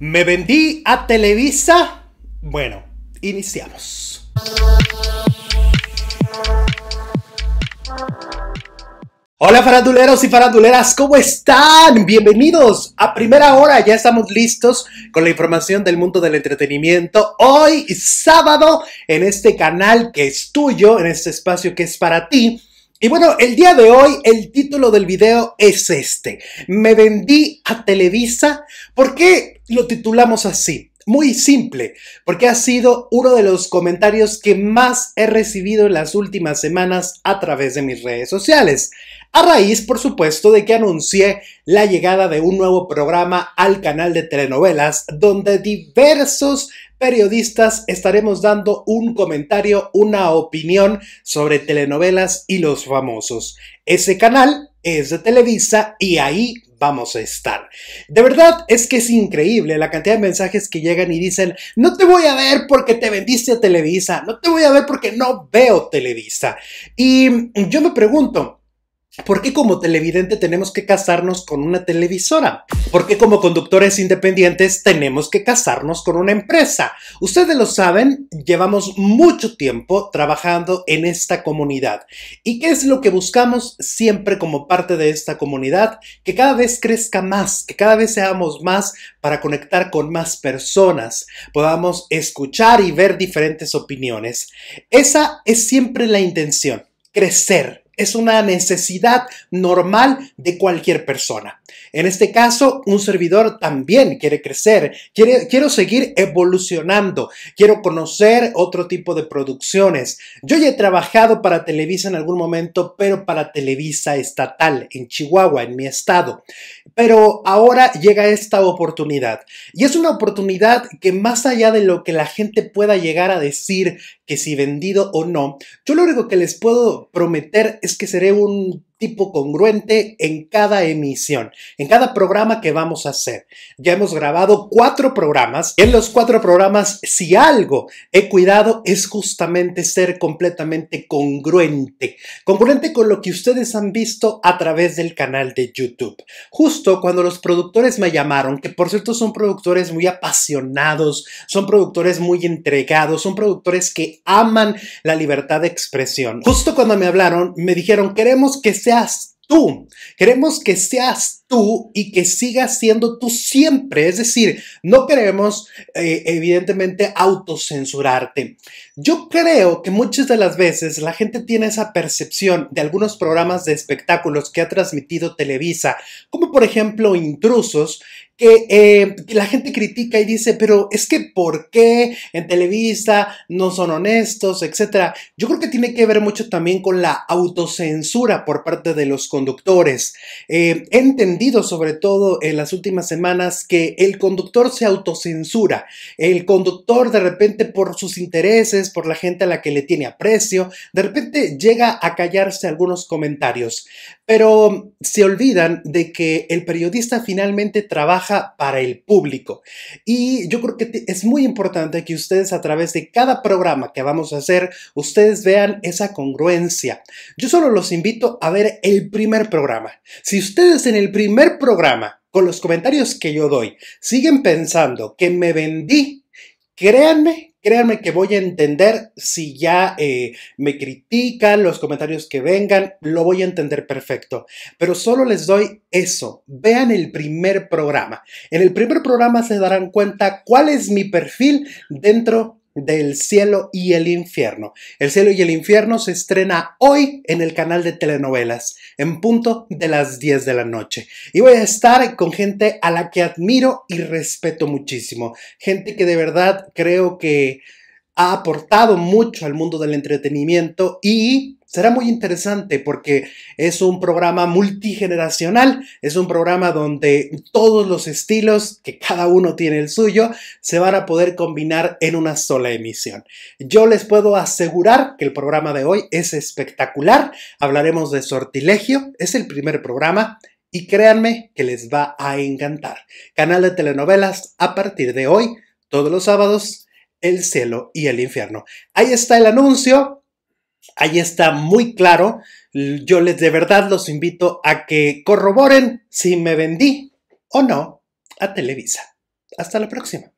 Me vendí a Televisa. Bueno, iniciamos. Hola faranduleros y faranduleras, ¿cómo están? Bienvenidos a primera hora, ya estamos listos con la información del mundo del entretenimiento. Hoy sábado en este canal que es tuyo, en este espacio que es para ti y bueno, el día de hoy el título del video es este. Me vendí a Televisa. ¿Por qué lo titulamos así? muy simple, porque ha sido uno de los comentarios que más he recibido en las últimas semanas a través de mis redes sociales. A raíz, por supuesto, de que anuncié la llegada de un nuevo programa al canal de telenovelas, donde diversos periodistas estaremos dando un comentario, una opinión sobre telenovelas y los famosos. Ese canal es de Televisa y ahí vamos a estar. De verdad es que es increíble la cantidad de mensajes que llegan y dicen, no te voy a ver porque te vendiste a Televisa, no te voy a ver porque no veo Televisa. Y yo me pregunto, ¿Por qué como televidente tenemos que casarnos con una televisora? ¿Por qué como conductores independientes tenemos que casarnos con una empresa? Ustedes lo saben, llevamos mucho tiempo trabajando en esta comunidad. ¿Y qué es lo que buscamos siempre como parte de esta comunidad? Que cada vez crezca más, que cada vez seamos más para conectar con más personas, podamos escuchar y ver diferentes opiniones. Esa es siempre la intención, crecer es una necesidad normal de cualquier persona. En este caso, un servidor también quiere crecer, quiere, quiero seguir evolucionando, quiero conocer otro tipo de producciones. Yo ya he trabajado para Televisa en algún momento, pero para Televisa estatal, en Chihuahua, en mi estado. Pero ahora llega esta oportunidad. Y es una oportunidad que más allá de lo que la gente pueda llegar a decir que si vendido o no, yo lo único que les puedo prometer es que seré un tipo congruente en cada emisión, en cada programa que vamos a hacer. Ya hemos grabado cuatro programas. En los cuatro programas, si algo he cuidado es justamente ser completamente congruente, congruente con lo que ustedes han visto a través del canal de YouTube. Justo cuando los productores me llamaron, que por cierto son productores muy apasionados, son productores muy entregados, son productores que aman la libertad de expresión. Justo cuando me hablaron, me dijeron, queremos que seas tú. Queremos que seas tú y que sigas siendo tú siempre. Es decir, no queremos, eh, evidentemente, autocensurarte. Yo creo que muchas de las veces la gente tiene esa percepción de algunos programas de espectáculos que ha transmitido Televisa, como por ejemplo Intrusos, eh, que la gente critica y dice, pero es que ¿por qué en Televisa no son honestos, etcétera? Yo creo que tiene que ver mucho también con la autocensura por parte de los conductores. Eh, he entendido sobre todo en las últimas semanas que el conductor se autocensura. El conductor de repente por sus intereses, por la gente a la que le tiene aprecio, de repente llega a callarse algunos comentarios. Pero se olvidan de que el periodista finalmente trabaja para el público. Y yo creo que es muy importante que ustedes a través de cada programa que vamos a hacer, ustedes vean esa congruencia. Yo solo los invito a ver el primer programa. Si ustedes en el primer programa, con los comentarios que yo doy, siguen pensando que me vendí, créanme créanme que voy a entender si ya eh, me critican, los comentarios que vengan, lo voy a entender perfecto. Pero solo les doy eso. Vean el primer programa. En el primer programa se darán cuenta cuál es mi perfil dentro del cielo y el infierno. El cielo y el infierno se estrena hoy en el canal de telenovelas, en punto de las 10 de la noche. Y voy a estar con gente a la que admiro y respeto muchísimo. Gente que de verdad creo que ha aportado mucho al mundo del entretenimiento y será muy interesante porque es un programa multigeneracional, es un programa donde todos los estilos, que cada uno tiene el suyo, se van a poder combinar en una sola emisión. Yo les puedo asegurar que el programa de hoy es espectacular, hablaremos de sortilegio, es el primer programa, y créanme que les va a encantar. Canal de telenovelas a partir de hoy, todos los sábados el cielo y el infierno. Ahí está el anuncio, ahí está muy claro. Yo les de verdad los invito a que corroboren si me vendí o no a Televisa. Hasta la próxima.